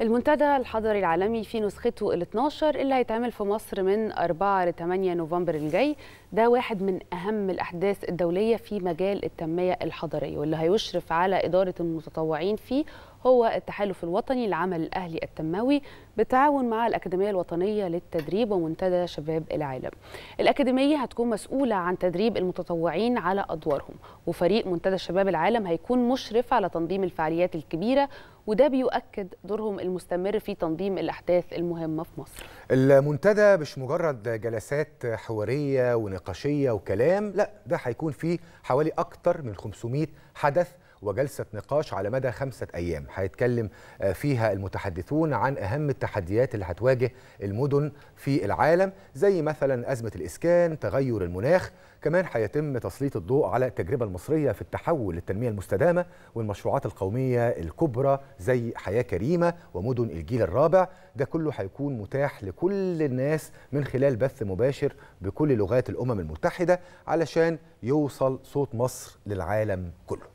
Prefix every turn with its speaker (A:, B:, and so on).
A: المنتدى الحضري العالمي في نسخته ال 12 اللي هيتعمل في مصر من 4 ل 8 نوفمبر الجاي ده واحد من اهم الاحداث الدوليه في مجال التنميه الحضريه واللي هيشرف على اداره المتطوعين فيه هو التحالف الوطني للعمل الأهلي التنموي بالتعاون مع الأكاديمية الوطنية للتدريب ومنتدى شباب العالم الأكاديمية هتكون مسؤولة عن تدريب المتطوعين على أدوارهم وفريق منتدى شباب العالم هيكون مشرف على تنظيم الفعاليات الكبيرة وده بيؤكد دورهم المستمر في تنظيم الأحداث المهمة في مصر
B: المنتدى مش مجرد جلسات حوارية ونقاشية وكلام لا ده هيكون فيه حوالي أكتر من 500 حدث وجلسة نقاش على مدى خمسة أيام هيتكلم آه، فيها المتحدثون عن أهم التحديات اللي هتواجه المدن في العالم زي مثلا أزمة الإسكان تغير المناخ كمان هيتم تسليط الضوء على التجربة المصرية في التحول للتنمية المستدامة والمشروعات القومية الكبرى زي حياة كريمة ومدن الجيل الرابع ده كله هيكون متاح لكل الناس من خلال بث مباشر بكل لغات الأمم المتحدة علشان يوصل صوت مصر للعالم كله